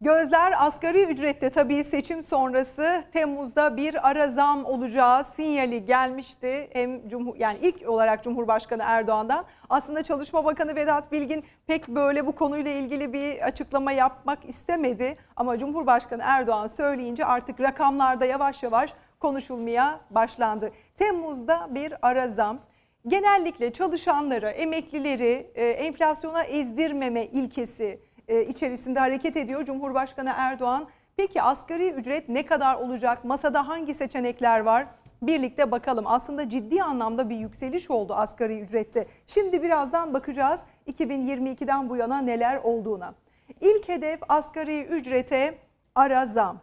Gözler asgari ücrette tabii seçim sonrası Temmuz'da bir ara zam olacağı sinyali gelmişti. Hem Cumhur, yani ilk olarak Cumhurbaşkanı Erdoğan'dan aslında Çalışma Bakanı Vedat Bilgin pek böyle bu konuyla ilgili bir açıklama yapmak istemedi ama Cumhurbaşkanı Erdoğan söyleyince artık rakamlarda yavaş yavaş konuşulmaya başlandı. Temmuz'da bir ara zam genellikle çalışanları, emeklileri e, enflasyona ezdirmeme ilkesi e, içerisinde hareket ediyor Cumhurbaşkanı Erdoğan. Peki asgari ücret ne kadar olacak? Masada hangi seçenekler var? Birlikte bakalım. Aslında ciddi anlamda bir yükseliş oldu asgari ücrette. Şimdi birazdan bakacağız 2022'den bu yana neler olduğuna. İlk hedef asgari ücrete ara zam.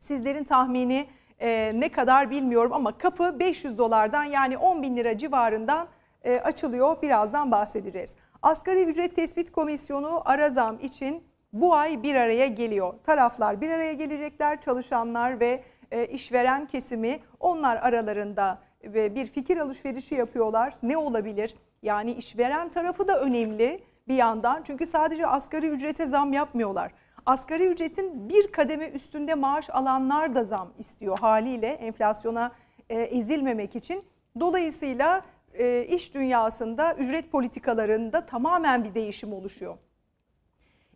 Sizlerin tahmini e, ne kadar bilmiyorum ama kapı 500 dolardan yani 10 bin lira civarından e, açılıyor. Birazdan bahsedeceğiz. Asgari ücret tespit komisyonu ara zam için bu ay bir araya geliyor. Taraflar bir araya gelecekler. Çalışanlar ve e, işveren kesimi onlar aralarında e, bir fikir alışverişi yapıyorlar. Ne olabilir? Yani işveren tarafı da önemli bir yandan. Çünkü sadece asgari ücrete zam yapmıyorlar. Asgari ücretin bir kademe üstünde maaş alanlar da zam istiyor haliyle enflasyona e, ezilmemek için. Dolayısıyla e, iş dünyasında ücret politikalarında tamamen bir değişim oluşuyor.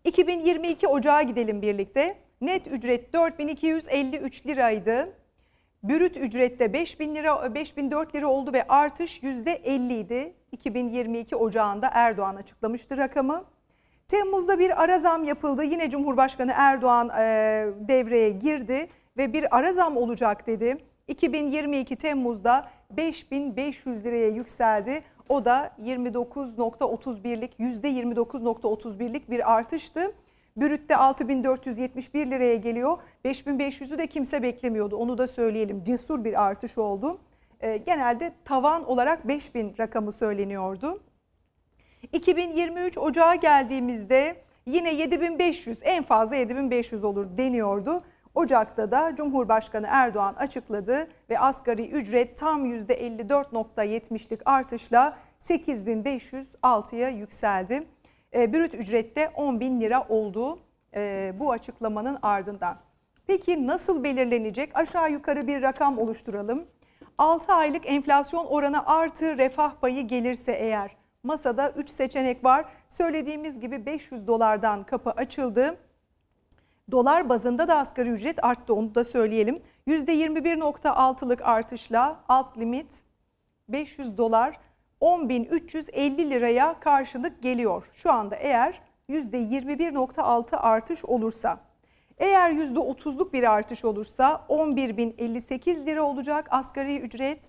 2022 Ocağı gidelim birlikte. Net ücret 4253 liraydı. brüt ücrette 5000 lira 5004 lira oldu ve artış %50 idi. 2022 Ocağı'nda Erdoğan açıklamıştı rakamı. Temmuz'da bir ara zam yapıldı. Yine Cumhurbaşkanı Erdoğan e, devreye girdi ve bir ara zam olacak dedi. 2022 Temmuz'da 5500 liraya yükseldi. O da 29.31'lik %29.31'lik bir artıştı. Brütte 6471 liraya geliyor. 5500'ü de kimse beklemiyordu. Onu da söyleyelim. Cesur bir artış oldu. Ee, genelde tavan olarak 5000 rakamı söyleniyordu. 2023 Ocağı geldiğimizde yine 7500 en fazla 7500 olur deniyordu. Ocak'ta da Cumhurbaşkanı Erdoğan açıkladı ve asgari ücret tam %54.70'lik artışla 8506'ya yükseldi. E, brüt ücrette 10 bin lira oldu e, bu açıklamanın ardından. Peki nasıl belirlenecek? Aşağı yukarı bir rakam oluşturalım. 6 aylık enflasyon oranı artı refah payı gelirse eğer masada 3 seçenek var. Söylediğimiz gibi 500 dolardan kapı açıldı. Dolar bazında da asgari ücret arttı onu da söyleyelim. %21.6'lık artışla alt limit 500 dolar 10.350 liraya karşılık geliyor. Şu anda eğer %21.6 artış olursa. Eğer %30'luk bir artış olursa 11.058 lira olacak asgari ücret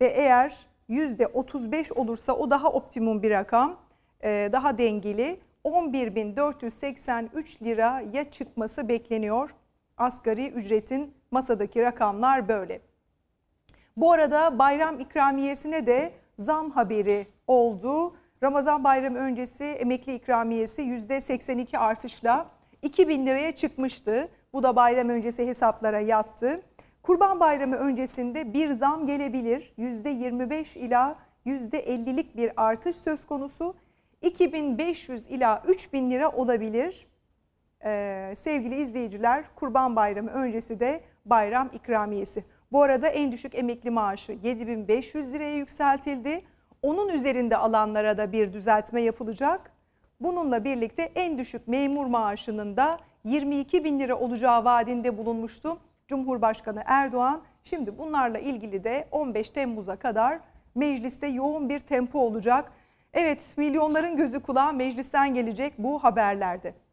ve eğer %35 olursa o daha optimum bir rakam, daha dengeli 11.483 liraya çıkması bekleniyor. Asgari ücretin masadaki rakamlar böyle. Bu arada bayram ikramiyesine de zam haberi oldu. Ramazan bayramı öncesi emekli ikramiyesi %82 artışla 2000 liraya çıkmıştı. Bu da bayram öncesi hesaplara yattı. Kurban bayramı öncesinde bir zam gelebilir. %25 ila %50'lik bir artış söz konusu. 2500 ila 3000 lira olabilir. Ee, sevgili izleyiciler Kurban Bayramı öncesi de bayram ikramiyesi. Bu arada en düşük emekli maaşı 7500 liraya yükseltildi. Onun üzerinde alanlara da bir düzeltme yapılacak. Bununla birlikte en düşük memur maaşının da 22 bin lira olacağı vaadinde bulunmuştu Cumhurbaşkanı Erdoğan. Şimdi bunlarla ilgili de 15 Temmuz'a kadar mecliste yoğun bir tempo olacak. Evet milyonların gözü kulağı meclisten gelecek bu haberlerde.